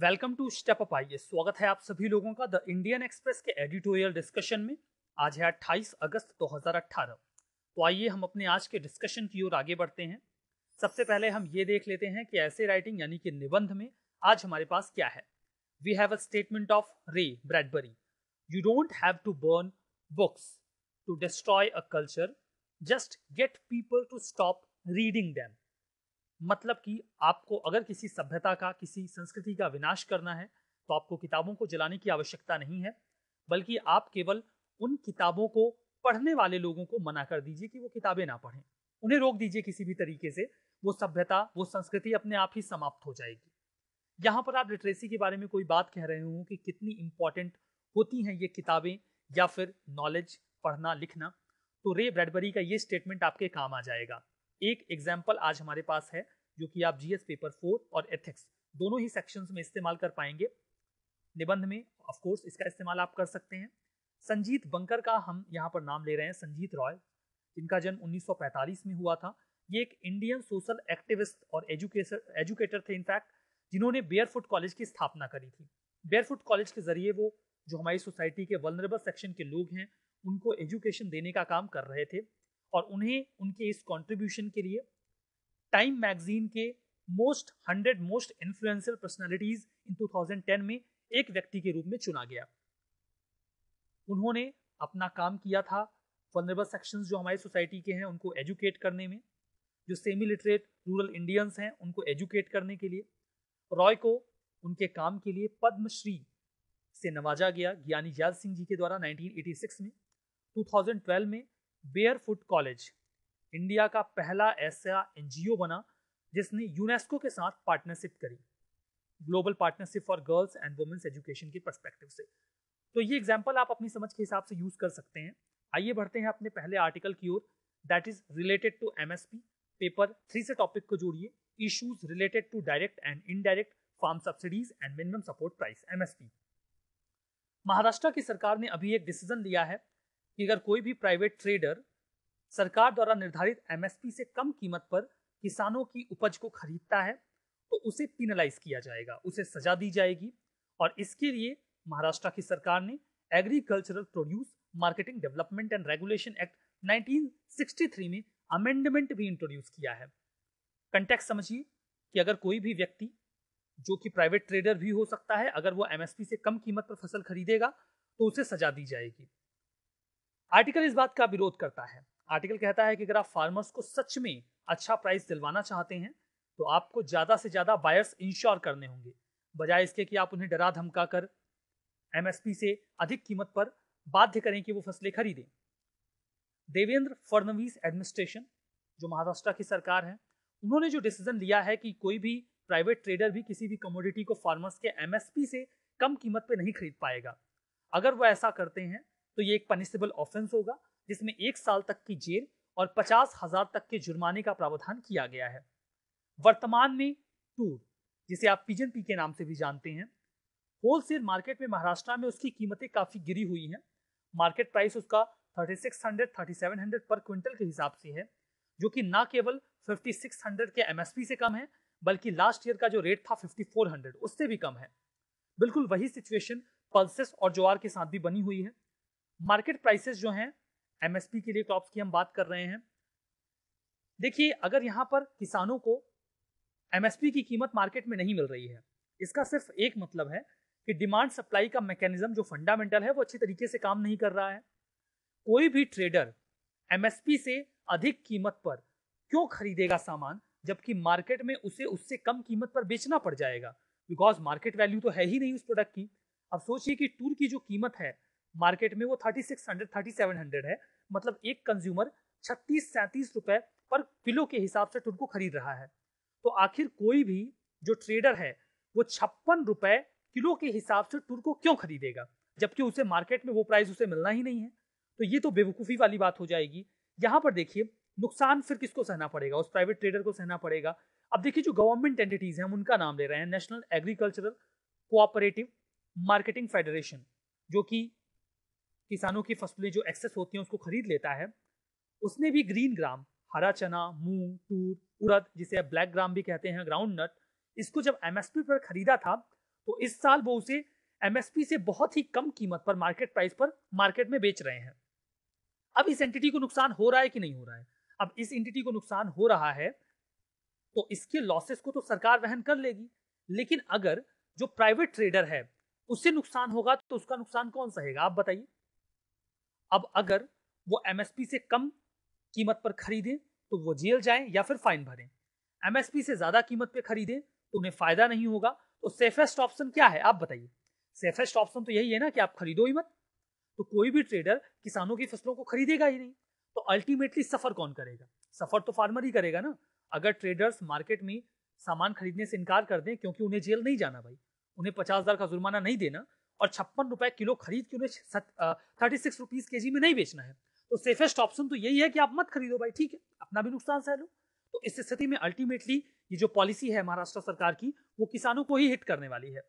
welcome to step up आइए स्वागत है आप सभी लोगों का द इंडियन एक्सप्रेस के एडिटोरियल डिस्कशन में आज है 28 अगस्त 2018 तो आइए हम अपने आज के डिस्कशन की ओर आगे बढ़ते हैं सबसे पहले हम ये देख लेते हैं कि ऐसे राइटिंग यानी कि निबंध में आज हमारे पास क्या है we have a statement of Ray Bradbury you don't have to burn books to destroy a culture just get people to stop reading them मतलब कि आपको अगर किसी सभ्यता का किसी संस्कृति का विनाश करना है तो आपको किताबों को जलाने की आवश्यकता नहीं है बल्कि आप केवल उन किताबों को पढ़ने वाले लोगों को मना कर दीजिए कि वो किताबें ना पढ़ें उन्हें रोक दीजिए किसी भी तरीके से वो सभ्यता वो संस्कृति अपने आप ही समाप्त हो जाएगी यहाँ पर आप लिटरेसी के बारे में कोई बात कह रहे हो कि कितनी इम्पोर्टेंट होती हैं ये किताबें या फिर नॉलेज पढ़ना लिखना तो रे ब्रैडबरी का ये स्टेटमेंट आपके काम आ जाएगा एक एग्जाम्पल आज हमारे पास है जो कि आप जीएस पेपर फोर और एथिक्स दोनों ही सेक्शंस में इस्तेमाल कर पाएंगे निबंध में ऑफ कोर्स इसका इस्तेमाल आप कर सकते हैं संजीत बंकर का हम यहाँ पर नाम ले रहे हैं संजीत रॉय जिनका जन्म 1945 में हुआ था ये एक इंडियन सोशल एक्टिविस्ट और एजुकेशन एजुकेटर थे इनफैक्ट जिन्होंने बेयर कॉलेज की स्थापना करी थी बेयर कॉलेज के जरिए वो जो हमारी सोसाइटी के वनरेबल सेक्शन के लोग हैं उनको एजुकेशन देने का काम कर रहे थे और उन्हें उनके इस कॉन्ट्रीब्यूशन के लिए टाइम मैगजीन के most hundred most influential personalities in 2010 में एक व्यक्ति के रूप में चुना गया उन्होंने अपना काम किया था वनरेबल सेक्शंस जो हमारी सोसाइटी के हैं उनको एजुकेट करने में जो सेमी लिटरेट रूरल इंडियंस हैं उनको एजुकेट करने के लिए रॉय को उनके काम के लिए पद्मश्री से नवाजा गया ज्ञानी जाल सिंह जी के द्वारा 1986 में 2012 में फुट कॉलेज इंडिया का पहला ऐसा एन बना जिसने यूनेस्को के साथ पार्टनरशिप करी global partnership for girls and women's education के परस्पेक्टिव से तो ये एग्जाम्पल आप अपनी समझ के हिसाब से यूज कर सकते हैं आइए बढ़ते हैं अपने पहले आर्टिकल की ओर that is related to M paper three से टॉपिक को जोड़िए issues related to direct and indirect farm subsidies and minimum support price MSP Maharashtra की सरकार ने अभी एक डिसीजन लिया है कि अगर कोई भी प्राइवेट ट्रेडर सरकार द्वारा निर्धारित एमएसपी से कम कीमत पर किसानों की उपज को खरीदता है तो उसे पिनलाइज किया जाएगा उसे सजा दी जाएगी और इसके लिए महाराष्ट्र की सरकार ने agricultural produce marketing development and regulation act 1963 में अमेंडमेंट भी इंट्रोड्यूस किया है कंटेक्ट समझिए कि अगर कोई भी व्यक्ति जो कि प्राइवेट ट्रेडर भी हो सकता है अगर वो एमएसपी से कम कीमत पर फसल खरीदेगा तो उसे सजा दी जाएगी आर्टिकल इस बात का विरोध करता है आर्टिकल कहता है कि अगर आप फार्मर्स को सच में अच्छा प्राइस दिलवाना चाहते हैं तो आपको ज़्यादा से ज़्यादा बायर्स इंश्योर करने होंगे बजाय इसके कि आप उन्हें डरा धमका कर एमएसपी से अधिक कीमत पर बाध्य करें कि वो फसलें खरीदें देवेंद्र फडणवीस एडमिनिस्ट्रेशन जो महाराष्ट्र की सरकार है उन्होंने जो डिसीजन लिया है कि कोई भी प्राइवेट ट्रेडर भी किसी भी कमोडिटी को फार्मर्स के एमएसपी से कम कीमत पर नहीं खरीद पाएगा अगर वो ऐसा करते हैं तो ये एक पनिसेबल ऑफेंस होगा जिसमें एक साल तक की जेल और पचास हजार तक के जुर्माने का प्रावधान किया गया है वर्तमान में टूर जिसे आप पीजन पी के नाम से भी जानते हैं होलसेल मार्केट में महाराष्ट्र में उसकी कीमतें काफ़ी गिरी हुई हैं मार्केट प्राइस उसका 3600 3700 पर क्विंटल के हिसाब से है जो कि ना केवल 5600 के एमएसपी से कम है बल्कि लास्ट ईयर का जो रेट था 5400 उससे भी कम है बिल्कुल वही सिचुएशन पल्सेस और जोआर के साथ भी बनी हुई है मार्केट प्राइसेस जो हैं एमएसपी के लिए क्रॉप्स की हम बात कर रहे हैं देखिए अगर यहाँ पर किसानों को एमएसपी की कीमत मार्केट में नहीं मिल रही है इसका सिर्फ एक मतलब है कि डिमांड सप्लाई का मैकेनिज्म जो फंडामेंटल है वो अच्छे तरीके से काम नहीं कर रहा है कोई भी ट्रेडर एमएसपी से अधिक कीमत पर क्यों खरीदेगा सामान जबकि मार्केट में उसे उससे कम कीमत पर बेचना पड़ जाएगा बिकॉज मार्केट वैल्यू तो है ही नहीं उस प्रोडक्ट की अब सोचिए कि टूर की जो कीमत है मार्केट में वो thirty six hundred thirty seven hundred है मतलब एक कंज्यूमर छत्तीस सैंतीस रुपए पर किलो के हिसाब से टुनको खरीद रहा है तो आखिर कोई भी जो ट्रेडर है वो छप्पन रुपए किलो के हिसाब से टूर क्यों खरीदेगा जबकि उसे मार्केट में वो प्राइस उसे मिलना ही नहीं है तो ये तो बेवकूफ़ी वाली बात हो जाएगी यहाँ पर देखिए नुकसान फिर किसको सहना पड़ेगा उस प्राइवेट ट्रेडर को सहना पड़ेगा अब देखिए जो गवर्नमेंट एंटिटीज़ हैं हम उनका नाम ले रहे हैं national agricultural cooperative marketing federation जो कि किसानों की फसलें जो एक्सेस होती हैं उसको खरीद लेता है उसने भी ग्रीन ग्राम हरा चना मूंग तूर उड़द जिसे आप ब्लैक ग्राम भी कहते हैं ग्राउंड नट इसको जब एमएसपी पर खरीदा था तो इस साल वो उसे एमएसपी से बहुत ही कम कीमत पर मार्केट प्राइस पर मार्केट में बेच रहे हैं अब इस एंटिटी को नुकसान हो रहा है कि नहीं हो रहा है अब इस एंटिटी को नुकसान हो रहा है तो इसके लॉसेस को तो सरकार वहन कर लेगी लेकिन अगर जो प्राइवेट ट्रेडर है उससे नुकसान होगा तो उसका नुकसान कौन सहेगा आप बताइए अब अगर वो एमएसपी से कम कीमत पर खरीदें तो वो जेल जाएं या फिर फाइन भरें एमएसपी से ज़्यादा कीमत पर खरीदें तो उन्हें फ़ायदा नहीं होगा तो सेफेस्ट ऑप्शन क्या है आप बताइए सेफेस्ट ऑप्शन तो यही है ना कि आप खरीदो ही मत तो कोई भी ट्रेडर किसानों की फसलों को खरीदेगा ही नहीं तो अल्टीमेटली सफ़र कौन करेगा सफ़र तो फार्मर ही करेगा ना अगर ट्रेडर्स मार्केट में सामान खरीदने से इनकार कर दें क्योंकि उन्हें जेल नहीं जाना भाई उन्हें पचास हज़ार का जुर्माना नहीं देना और छप्पन रुपए किलो खरीद के उन्हें थर्टी सिक्स रुपीज के जी में नहीं बेचना है तो सेफेस्ट ऑप्शन तो यही है कि आप मत खरीदो भाई ठीक है अपना भी नुकसान सह लो तो इस स्थिति में अल्टीमेटली ये जो पॉलिसी है महाराष्ट्र सरकार की वो किसानों को ही हिट करने वाली है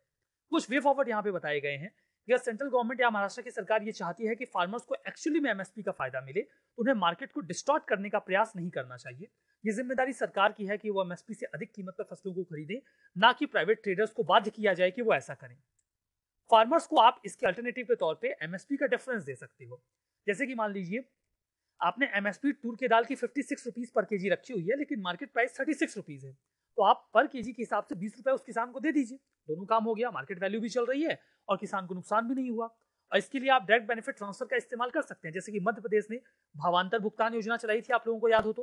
कुछ वे फॉरवर्ड यहाँ पे बताए गए हैं या सेंट्रल गवर्नमेंट या महाराष्ट्र की सरकार ये चाहती है कि फार्मर्स को एक्चुअली में एमएसपी का फायदा मिले तो उन्हें मार्केट को डिस्टॉर्ट करने का प्रयास नहीं करना चाहिए ये जिम्मेदारी सरकार की है कि वो एमएसपी से अधिक कीमत पर फसलों को खरीदे ना कि प्राइवेट ट्रेडर्स को बाध्य किया जाए कि वो ऐसा करें फार्मर्स को आप इसके अल्टरनेटिव के तौर पे एमएसपी का डिफरेंस दे सकते हो जैसे कि मान लीजिए आपने एमएसपी टूर के दाल की फिफ्टी सिक्स रुपीज पर के रखी हुई है लेकिन market price thirty six rupees है तो आप पर के के हिसाब से बीस रुपए उस किसान को दे दीजिए दोनों काम हो गया मार्केट वैल्यू भी चल रही है और किसान को नुकसान भी नहीं हुआ और इसके लिए आप डायरेक्ट बेनिफिट ट्रांसफर का इस्तेमाल कर सकते हैं जैसे कि मध्य प्रदेश ने भावांतर भुगतान योजना चलाई थी आप लोगों को याद हो तो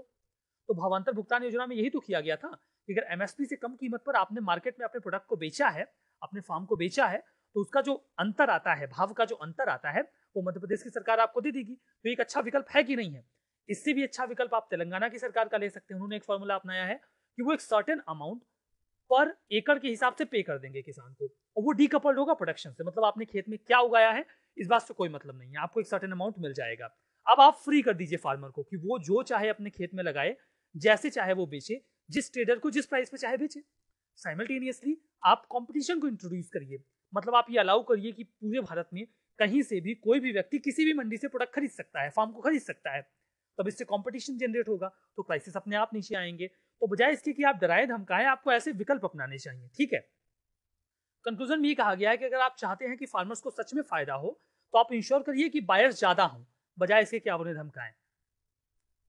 तो भावांतर भुगतान योजना में यही तो किया गया था कि अगर एमएसपी से कम कीमत पर आपने मार्केट में अपने प्रोडक्ट को बेचा है अपने फार्म को बेचा है तो उसका जो अंतर आता है भाव का जो अंतर आता है वो मध्य प्रदेश की सरकार आपको दे देगी तो एक अच्छा विकल्प है कि नहीं है इससे भी अच्छा विकल्प आप तेलंगाना की सरकार का ले सकते हैं उन्होंने एक फॉर्मूला अपनाया है कि वो एक सर्टेन अमाउंट पर एकड़ के हिसाब से पे कर देंगे किसान को और वो डीकपल्ड होगा प्रोडक्शन से मतलब आपने खेत में क्या उगाया है इस बात से कोई मतलब नहीं है आपको एक सर्टेन अमाउंट मिल जाएगा अब आप फ्री कर दीजिए फार्मर को कि वो जो चाहे अपने खेत में लगाए जैसे चाहे वो बेचे जिस ट्रेडर को जिस प्राइस पे चाहे बेचे साइमल्टेनियसली आप कंपटीशन को इंट्रोड्यूस करिए मतलब आप ये अलाउ करिए कि पूरे भारत में कहीं से भी कोई भी व्यक्ति किसी भी मंडी से प्रोडक्ट खरीद सकता है फार्म को खरीद सकता है तब इससे कॉम्पिटिशन जनरेट होगा तो क्राइसिस अपने आप नीचे आएंगे तो बजाय इसके कि आप डराए धमकाएं आपको ऐसे विकल्प अपनाने चाहिए ठीक है कंक्लूजन में ये कहा गया है कि अगर आप चाहते हैं कि फार्मर्स को सच में फायदा हो तो आप इंश्योर करिए कि बायर्स ज्यादा हों बजाय इसके कि आप उन्हें धमकाएं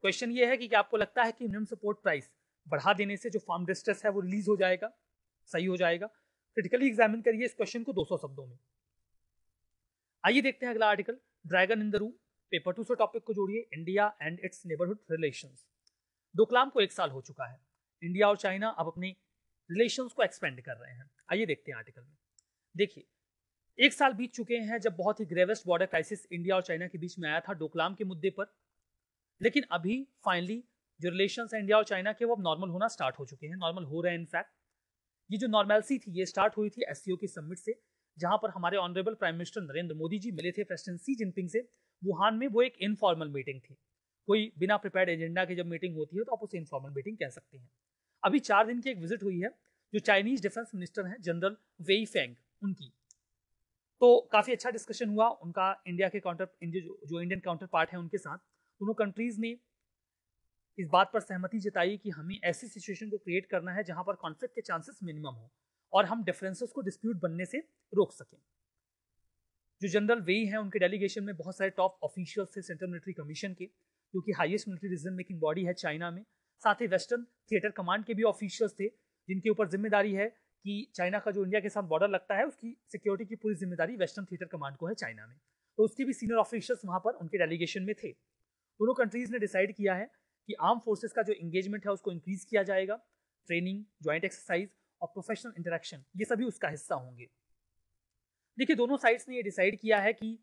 क्वेश्चन ये है कि क्या आपको लगता है कि मिनिमम सपोर्ट प्राइस बढ़ा देने से जो फार्म डिस्ट्रेस है वो रिलीज हो जाएगा सही हो जाएगा क्रिटिकली एग्जामिन करिए इस क्वेश्चन को 200 शब्दों में आइए देखते हैं अगला article dragon in the room paper two से टॉपिक को जोड़िए India and its neighbourhood relation Doklam को एक साल हो चुका है इंडिया और चाइना अब अपने रिलेशन को एक्सपेंड कर रहे हैं आइए देखते हैं आर्टिकल में देखिए एक साल बीत चुके हैं जब बहुत ही ग्रेवेस्ट बॉर्डर क्राइसिस इंडिया और चाइना के बीच में आया था डोकलाम के मुद्दे पर लेकिन अभी फाइनली जो रिलेशन है इंडिया और चाइना के वो अब नॉर्मल होना स्टार्ट हो चुके हैं नॉर्मल हो रहे हैं इनफैक्ट ये जो नॉर्मेलसी थी ये स्टार्ट हुई थी एस के समिट से जहां पर हमारे honourable prime minister Narendra Modi ji मिले थे प्रेसिडेंट सी जिनपिंग से वुहान में वो एक इनफॉर्मल मीटिंग थी कोई बिना प्रिपेयर्ड एजेंडा के जब मीटिंग होती है तो आप उसे इनफॉर्मल मीटिंग कह सकते हैं अभी चार दिन की एक विजिट हुई है जो चाइनीज डिफेंस मिनिस्टर हैं जनरल वेई फेंग उनकी तो काफ़ी अच्छा डिस्कशन हुआ उनका इंडिया के काउंटर जो, जो इंडियन काउंटर पार्ट है उनके साथ दोनों कंट्रीज ने इस बात पर सहमति जताई कि हमें ऐसी सिचुएशन को क्रिएट करना है जहां पर कॉन्फ्लिक्ट के चांसेस मिनिमम हो और हम डिफरेंसेस को डिस्प्यूट बनने से रोक सकें जो जनरल वेई हैं उनके डेलीगेशन में बहुत सारे टॉप ऑफिशियल्स थे सेंट्रल मिलिट्री कमीशन के जो कि highest military decision making body है चाइना में साथ ही वेस्टर्न थिएटर कमांड के भी ऑफिशियल्स थे जिनके ऊपर जिम्मेदारी है कि चाइना का जो इंडिया के साथ बॉर्डर लगता है उसकी सिक्योरिटी की पूरी जिम्मेदारी वेस्टर्न थिएटर कमांड को है चाइना में तो उसके भी सीनियर ऑफिशियल्स वहाँ पर उनके डेलीगेशन में थे दोनों कंट्रीज ने डिसाइड किया है कि आर्म फोर्सेस का जो इंगेजमेंट है उसको इंक्रीज किया जाएगा ट्रेनिंग ज्वाइंट एक्सरसाइज और प्रोफेशनल इंटरेक्शन ये सभी उसका हिस्सा होंगे देखिए दोनों साइड्स ने ये डिसाइड किया है कि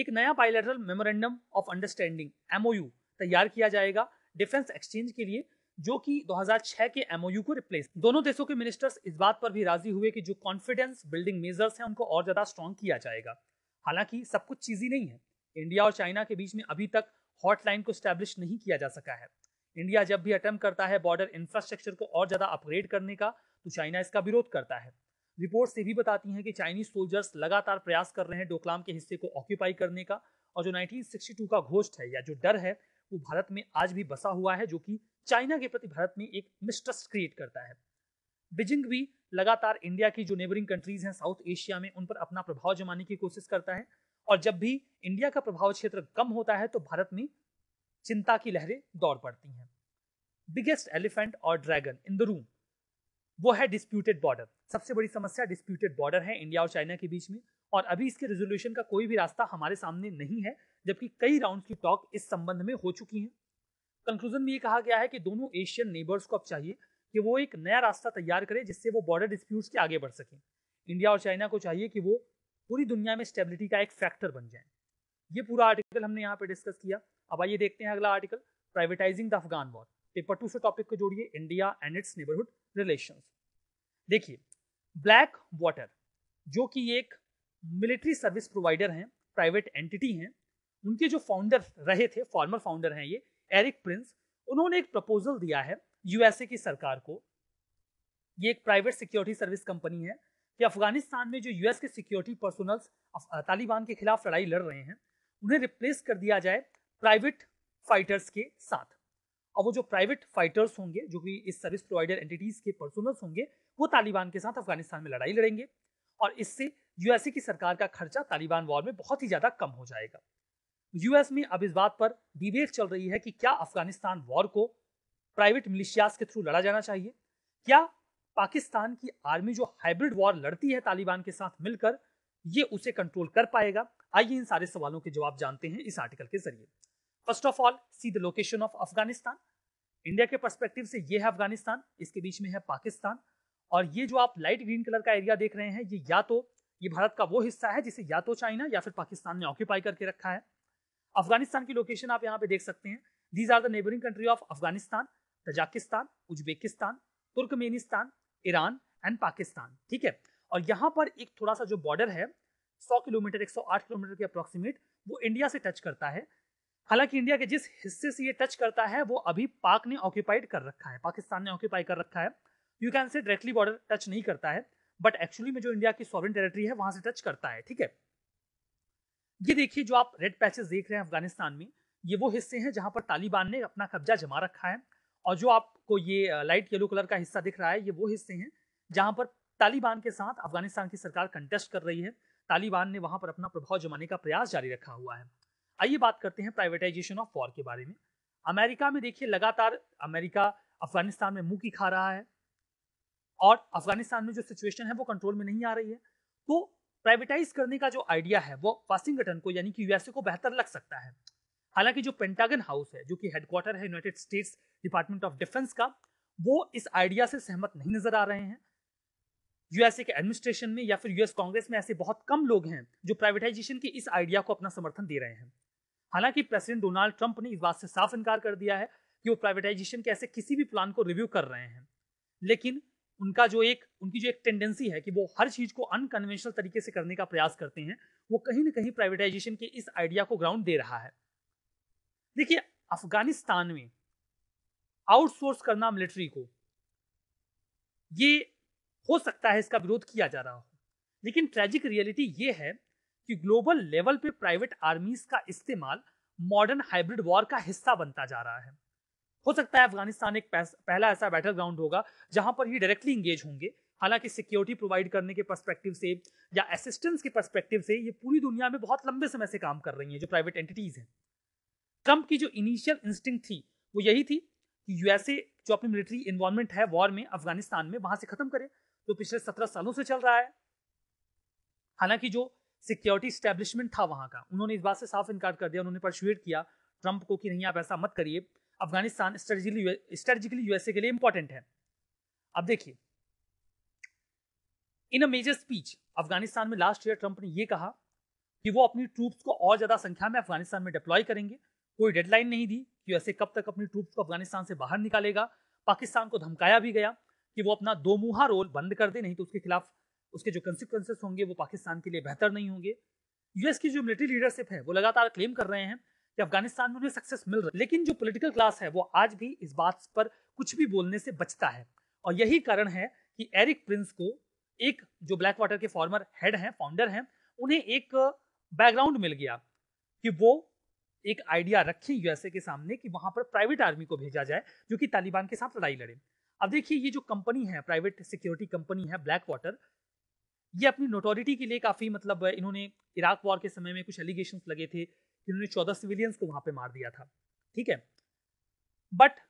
एक नया bilateral memorandum of understanding MOU तैयार किया जाएगा डिफेंस एक्सचेंज के लिए जो कि 2006 के एमओयू को रिप्लेस दोनों देशों के मिनिस्टर्स इस बात पर भी राजी हुए कि जो कॉन्फिडेंस बिल्डिंग मेजर्स हैं उनको और ज्यादा स्ट्रॉन्ग किया जाएगा हालांकि सब कुछ चीज ही नहीं है इंडिया और चाइना के बीच में अभी तक हॉटलाइन को स्टैब्लिश नहीं किया जा सका है इंडिया जब भी अटेम्प करता है बॉर्डर इंफ्रास्ट्रक्चर को और ज्यादा अपग्रेड करने का तो चाइना इसका विरोध करता है रिपोर्ट्स ये भी बताती हैं कि चाइनीज सोल्जर्स लगातार प्रयास कर रहे हैं डोकलाम के हिस्से को ऑक्यूपाई करने का और जो 1962 का घोष्ट है या जो डर है वो भारत में आज भी बसा हुआ है जो कि चाइना के प्रति भारत में एक मिस्ट्रस्ट क्रिएट करता है बीजिंग भी लगातार इंडिया की जो नेबरिंग कंट्रीज हैं साउथ एशिया में उन पर अपना प्रभाव जमाने की कोशिश करता है और जब भी इंडिया का प्रभाव क्षेत्र कम होता है तो भारत में चिंता की लहरें दौड़ पड़ती हैं बिगेस्ट एलिफेंट और ड्रैगन इन द रूम वो है डिस्प्यूटेड बॉर्डर सबसे बड़ी समस्या डिस्प्यूटेड बॉर्डर है इंडिया और चाइना के बीच में और अभी इसके रेजोल्यूशन का कोई भी रास्ता हमारे सामने नहीं है जबकि कई राउंड की टॉक इस संबंध में हो चुकी हैं कंक्लूजन में ये कहा गया है कि दोनों एशियन नेबर्स को अब चाहिए कि वो एक नया रास्ता तैयार करें जिससे वो बॉर्डर डिस्प्यूट्स के आगे बढ़ सकें इंडिया और चाइना को चाहिए कि वो पूरी दुनिया में स्टेबिलिटी का एक फैक्टर बन जाए ये पूरा आर्टिकल हमने यहाँ पे डिस्कस किया अब आइए देखते हैं अगला article privatising the Afghan war paper two से टॉपिक को जोड़िए India and its neighbourhood relation देखिए ब्लैक वाटर जो कि एक मिलिट्री सर्विस प्रोवाइडर हैं प्राइवेट एंटिटी हैं उनके जो फाउंडर रहे थे फॉर्मर फाउंडर हैं ये एरिक प्रिंस उन्होंने एक प्रपोजल दिया है यूएसए की सरकार को ये एक प्राइवेट सिक्योरिटी सर्विस कंपनी है कि अफगानिस्तान में जो यूएस के सिक्योरिटी पर्सनल तालिबान के खिलाफ लड़ाई लड़ रहे हैं उन्हें रिप्लेस कर दिया जाए प्राइवेट फाइटर्स के साथ और वो जो प्राइवेट फाइटर्स होंगे जो कि इस सर्विस प्रोवाइडर एंटिटीज के पर्सनल्स होंगे वो तालिबान के साथ अफगानिस्तान में लड़ाई लड़ेंगे और इससे यूएसए की सरकार का खर्चा तालिबान वॉर में बहुत ही ज़्यादा कम हो जाएगा यूएस में अब इस बात पर डिबेट चल रही है कि क्या अफगानिस्तान वॉर को प्राइवेट मिलिशियाज के थ्रू लड़ा जाना चाहिए क्या पाकिस्तान की आर्मी जो हाइब्रिड वॉर लड़ती है तालिबान के साथ मिलकर ये उसे कंट्रोल कर पाएगा आइए इन सारे सवालों के जवाब जानते हैं इस आर्टिकल के जरिए first of all see the location of Afghanistan India के परस्पेक्टिव से ये है अफगानिस्तान इसके बीच में है पाकिस्तान और ये जो आप लाइट ग्रीन कलर का एरिया देख रहे हैं ये या तो ये भारत का वो हिस्सा है जिसे या तो चाइना या फिर पाकिस्तान ने ऑक्यूपाई करके रखा है अफगानिस्तान की लोकेशन आप यहाँ पे देख सकते हैं these are the neighbouring country of Afghanistan Tajikistan Uzbekistan Turkmenistan Iran and Pakistan ठीक है और यहाँ पर एक थोड़ा सा जो बॉर्डर है 100 किलोमीटर 108 किलोमीटर के अप्रोक्सीमेट वो इंडिया से टच करता है हालांकि इंडिया के जिस हिस्से से ये टच करता है वो अभी पाक ने ऑक्यूपाइड कर रखा है पाकिस्तान ने ऑक्यूपाई कर रखा है you can see directly border touch नहीं करता है बट एक्चुअली में जो इंडिया की सॉवरन टेरिटरी है वहां से टच करता है ठीक है ये देखिए जो आप रेड पैचेस देख रहे हैं अफगानिस्तान में ये वो हिस्से हैं जहां पर तालिबान ने अपना कब्जा जमा रखा है और जो आपको ये लाइट येलो कलर का हिस्सा दिख रहा है ये वो हिस्से हैं जहाँ पर तालिबान के साथ अफगानिस्तान की सरकार कंटेस्ट कर रही है तालिबान ने वहाँ पर अपना प्रभाव जमाने का प्रयास जारी रखा हुआ है आइए बात करते हैं प्राइवेटाइजेशन ऑफ वॉर के बारे में अमेरिका में देखिए लगातार अमेरिका अफगानिस्तान में मुंह की खा रहा है और अफगानिस्तान में जो सिचुएशन है वो कंट्रोल में नहीं आ रही है तो प्राइवेटाइज करने का जो आइडिया है वो वाशिंगटन को यानी कि यूएसए को बेहतर लग सकता है हालांकि जो पेंटागन हाउस है जो कि हेडक्वार्टर है United States department of defence का वो इस आइडिया से सहमत नहीं नजर आ रहे हैं यूएसए के एडमिनिस्ट्रेशन में या फिर यूएस कांग्रेस में ऐसे बहुत कम लोग हैं जो प्राइवेटाइजेशन के इस आइडिया को अपना समर्थन दे रहे हैं हालांकि प्रेसिडेंट डोनाल्ड ट्रंप ने इस बात से साफ इनकार कर दिया है कि वो प्राइवेटाइजेशन के ऐसे किसी भी प्लान को रिव्यू कर रहे हैं लेकिन उनका जो एक उनकी जो एक टेंडेंसी है कि वो हर चीज को अनकन्वेंशनल तरीके से करने का प्रयास करते हैं वो कहीं ना कहीं प्राइवेटाइजेशन के इस आइडिया को ग्राउंड दे रहा है देखिए अफगानिस्तान में आउटसोर्स करना मिलिट्री को ये हो सकता है इसका विरोध किया जा रहा हो लेकिन ट्रेजिक रियलिटी ये है कि ग्लोबल लेवल पे प्राइवेट आर्मीज का इस्तेमाल मॉडर्न हाइब्रिड वॉर का हिस्सा बनता जा रहा है हो सकता है अफगानिस्तान एक पहला ऐसा बैटल ग्राउंड होगा जहां पर ही डायरेक्टली इंगेज होंगे हालांकि सिक्योरिटी प्रोवाइड करने के परस्पेक्टिव से या असिस्टेंस के परस्पेक्टिव से ये पूरी दुनिया में बहुत लंबे समय से काम कर रही है जो प्राइवेट एंटिटीज़ हैं ट्रंप की जो इनिशियल इंस्टिंग थी वो यही थी कि यूएसए जो अपनी मिलिट्री इन्वॉल्वमेंट है वॉर में अफगानिस्तान में वहां से खत्म करे तो पिछले सत्रह सालों से चल रहा है हालांकि जो सिक्योरिटी स्टैब्लिशमेंट था वहां का उन्होंने इस बात से साफ इनकार कर दिया उन्होंने परसुएट किया ट्रंप को कि नहीं आप ऐसा मत करिए अफगानिस्तान स्ट्रेटेजिकली स्ट्रेटेजिकली यूएसए के लिए इंपॉर्टेंट है अब देखिए in a major speech Afghanistan में लास्ट ईयर ट्रंप ने यह कहा कि वो अपनी ट्रूप्स को और ज्यादा संख्या में अफगानिस्तान में डिप्लॉय करेंगे कोई डेडलाइन नहीं दी कि ऐसे कब तक अपनी ट्रूप को अफगानिस्तान से बाहर निकालेगा पाकिस्तान को धमकाया भी गया कि वो अपना दो मुहा रोल बंद कर दे नहीं तो उसके खिलाफ उसके जो कंसिक्वेंसेस होंगे वो पाकिस्तान के लिए बेहतर नहीं होंगे यूएस की जो मिलिट्री लीडरशिप है वो लगातार क्लेम कर रहे हैं कि अफगानिस्तान में उन्हें सक्सेस मिल रहा है लेकिन जो पोलिटिकल क्लास है वो आज भी इस बात पर कुछ भी बोलने से बचता है और यही कारण है कि एरिक प्रिंस को एक जो ब्लैक वाटर के फॉर्मर हेड हैं फाउंडर हैं उन्हें एक बैकग्राउंड मिल गया कि वो एक आइडिया रखी यूएसए के सामने कि वहां पर प्राइवेट आर्मी को भेजा जाए जो कि तालिबान के साथ लड़ाई लड़े अब देखिए ये जो कंपनी है प्राइवेट सिक्योरिटी कंपनी है ब्लैक वाटर ये अपनी नोटोरिटी के लिए काफ़ी मतलब इन्होंने इराक वॉर के समय में कुछ एलिगेशन लगे थे इन्होंने चौदह सिविलियंस को वहां पर मार दिया था ठीक है बट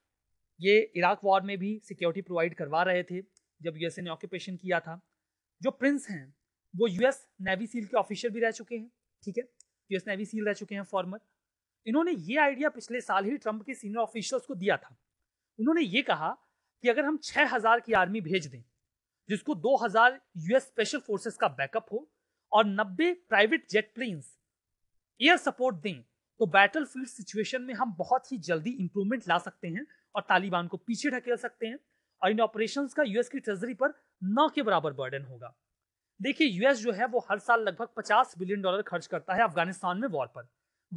ये इराक वॉर में भी सिक्योरिटी प्रोवाइड करवा रहे थे जब यूएसए ने ऑक्यूपेशन किया था जो प्रिंस हैं वो यूएस नेवी सील के ऑफिसर भी रह चुके हैं ठीक है यूएस नेवी सील रह चुके हैं फॉर्मर इन्होंने ये आइडिया पिछले साल ही ट्रंप के सीनियर ऑफिशियल्स को दिया था उन्होंने ये कहा कि अगर हम हजार की आर्मी भेज दें जिसको हजार यूएस स्पेशल फोर्सेस का बैकअप हो और नब्बे private jet planes air support दें तो बैटल फील्ड सिचुएशन में हम बहुत ही जल्दी इंप्रूवमेंट ला सकते हैं और तालिबान को पीछे ढकेल सकते हैं और इन ऑपरेशन का यूएस की ट्रेजरी पर न के बराबर बर्डन होगा देखिए यूएस जो है वो हर साल लगभग 50 बिलियन डॉलर खर्च करता है अफगानिस्तान में वॉर पर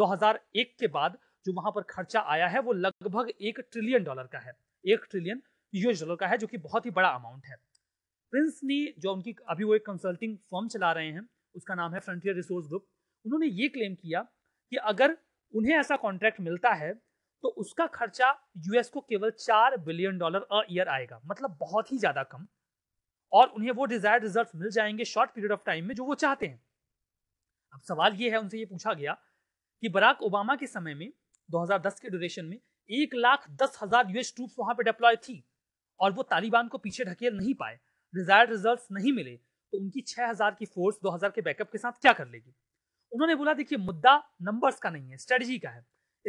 2001 के बाद जो वहां पर खर्चा आया है वो लगभग एक ट्रिलियन डॉलर का है एक ट्रिलियन यूएस डॉलर का है जो कि बहुत ही बड़ा अमाउंट है प्रिंस ने जो उनकी अभी वो एक कंसल्टिंग फर्म चला रहे हैं उसका नाम है फ्रंटियर रिसोर्स ग्रुप उन्होंने ये क्लेम किया कि अगर उन्हें ऐसा कॉन्ट्रैक्ट मिलता है तो उसका खर्चा यूएस को केवल चार बिलियन डॉलर अ ईयर आएगा मतलब बहुत ही ज्यादा कम और उन्हें वो डिजायर रिजल्ट मिल जाएंगे शॉर्ट पीरियड ऑफ टाइम में जो वो चाहते हैं अब सवाल ये है उनसे ये पूछा गया कि बराक ओबामा के समय में 2010 के ड्यूरेशन में एक लाख दस हजार यूएस ट्रूप वहां पर डिप्लॉय थी और वो तालिबान को पीछे ढकेल नहीं पाए डिजायर्ड रिजल्ट नहीं मिले तो उनकी छह की फोर्स दो के बैकअप के साथ क्या कर लेगी उन्होंने बोला देखिए मुद्दा नंबर्स का नहीं है स्ट्रेटजी का है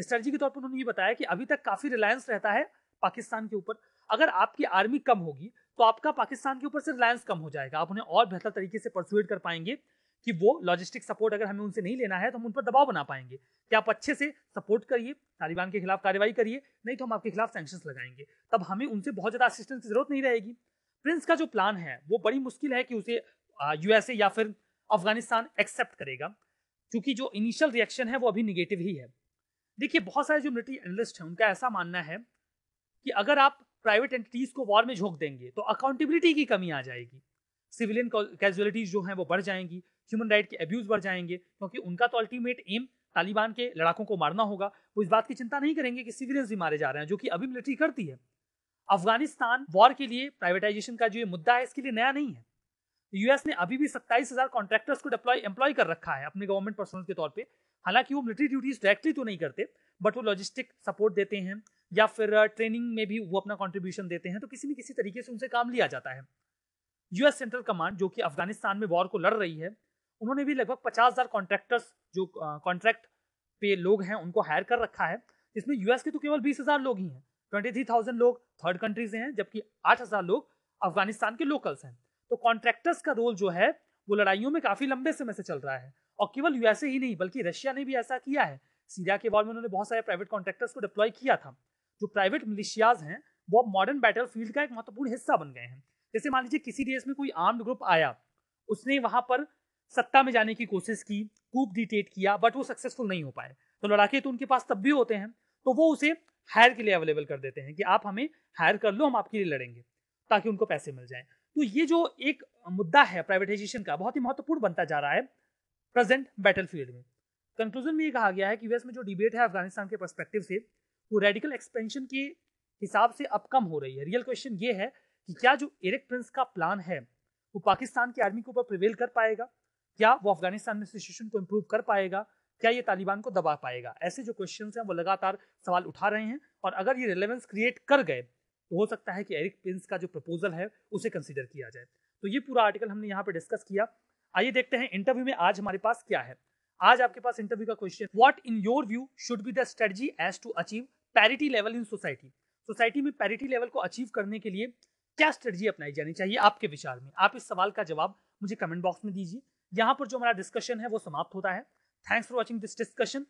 स्ट्रेटजी के तौर पर उन्होंने ये बताया कि अभी तक काफी रिलायंस रहता है पाकिस्तान के ऊपर अगर आपकी आर्मी कम होगी तो आपका पाकिस्तान के ऊपर से रिलायंस कम हो जाएगा आप उन्हें और बेहतर तरीके से परसुएट कर पाएंगे कि वो लॉजिस्टिक सपोर्ट अगर हमें उनसे नहीं लेना है तो हम उन पर दबाव बना पाएंगे कि आप अच्छे से सपोर्ट करिए तालिबान के खिलाफ कार्रवाई करिए नहीं तो हम आपके खिलाफ सैंक्शन लगाएंगे तब हमें उनसे बहुत ज़्यादा असिस्टेंस की जरूरत नहीं रहेगी प्रिंस का जो प्लान है वो बड़ी मुश्किल है कि उसे यूएसए या फिर अफगानिस्तान एक्सेप्ट करेगा क्योंकि जो इनिशियल रिएक्शन है वो अभी निगेटिव ही है देखिए बहुत सारे जो मिलिट्री एनलिस्ट हैं उनका ऐसा मानना है कि अगर आप प्राइवेट एंटिटीज को वॉर में झोंक देंगे तो अकाउंटेबिलिटी की कमी आ जाएगी सिविलियन कैजुअलिटीज जो हैं वो बढ़ जाएंगी ह्यूमन राइट के अब्यूज बढ़ जाएंगे क्योंकि उनका तो अल्टीमेट एम तालिबान के लड़ाकों को मारना होगा वो इस बात की चिंता नहीं करेंगे कि सिविलियंस भी मारे जा रहे हैं जो कि अभी मिलिट्री करती है अफगानिस्तान वॉर के लिए प्राइवेटाइजेशन का जो ये मुद्दा है इसके लिए नया नहीं है यूएस ने अभी भी सत्ताईस हजार कॉन्ट्रैक्टर्स को डिप्लॉय एम्प्लॉय कर रखा है अपने गवर्नमेंट पर्सनल के तौर पे हालांकि वो मिलिट्री ड्यूटीज डायरेक्टली तो नहीं करते बट वो लॉजिस्टिक सपोर्ट देते हैं या फिर ट्रेनिंग uh, में भी वो अपना कॉन्ट्रीब्यूशन देते हैं तो किसी न किसी तरीके से उनसे काम लिया जाता है यूएस सेंट्रल कमांड जो कि अफगानिस्तान में वॉर को लड़ रही है उन्होंने भी लगभग पचास हज़ार कॉन्ट्रैक्टर्स जो कॉन्ट्रैक्ट पे लोग हैं उनको हायर कर रखा है इसमें यूएस के तो केवल बीस हज़ार लोग ही हैं ट्वेंटी थ्री थाउजेंड लोग थर्ड कंट्रीज हैं जबकि आठ हज़ार लोग अफगानिस्तान के लोकल्स हैं तो कॉन्ट्रैक्टर्स का रोल जो है वो लड़ाइयों में काफ़ी लंबे समय से चल रहा है और केवल यूएसए ही नहीं बल्कि रशिया ने भी ऐसा किया है सीरिया के वॉर में उन्होंने बहुत सारे प्राइवेट कॉन्ट्रैक्टर्स को डिप्लॉय किया था जो प्राइवेट मिलिशियाज हैं वो अब मॉडर्न बैटल फील्ड का एक महत्वपूर्ण हिस्सा बन गए हैं जैसे मान लीजिए किसी देश में कोई आर्म्ड ग्रुप आया उसने वहां पर सत्ता में जाने की कोशिश की कूप डिटेट किया बट वो सक्सेसफुल नहीं हो पाए तो लड़ाके तो उनके पास तब भी होते हैं तो वो उसे हायर के लिए अवेलेबल कर देते हैं कि आप हमें हायर कर लो हम आपके लिए लड़ेंगे ताकि उनको पैसे मिल जाए तो ये जो एक मुद्दा है प्राइवेटाइजेशन का बहुत ही महत्वपूर्ण बनता जा रहा है प्रेजेंट बैटल फील्ड में कंक्लूजन में ये कहा गया है कि यूएस में जो डिबेट है अफगानिस्तान के परस्पेक्टिव से वो रेडिकल एक्सपेंशन के हिसाब से अब कम हो रही है रियल क्वेश्चन ये है कि क्या जो एरिक प्रिंस का प्लान है वो पाकिस्तान की आर्मी के ऊपर प्रिवेल कर पाएगा क्या वो अफगानिस्तान में सिचुएशन को इम्प्रूव कर पाएगा क्या ये तालिबान को दबा पाएगा ऐसे जो क्वेश्चन हैं वो लगातार सवाल उठा रहे हैं और अगर ये रिलेवेंस क्रिएट कर गए तो हो सकता है कि एरिक पिंस का जो प्रपोजल है उसे कंसिडर किया जाए तो ये पूरा आर्टिकल हमने यहाँ पे डिस्कस किया आइए देखते हैं इंटरव्यू में आज हमारे पास क्या है आज आपके पास इंटरव्यू का question what in your view should be the strategies to achieve parity level in society society में पैरिटी लेवल को अचीव करने के लिए क्या स्ट्रेटजी अपनाई जानी चाहिए आपके विचार में आप इस सवाल का जवाब मुझे कमेंट बॉक्स में दीजिए यहाँ पर जो हमारा डिस्कशन है वो समाप्त होता है thanks for watching this discussion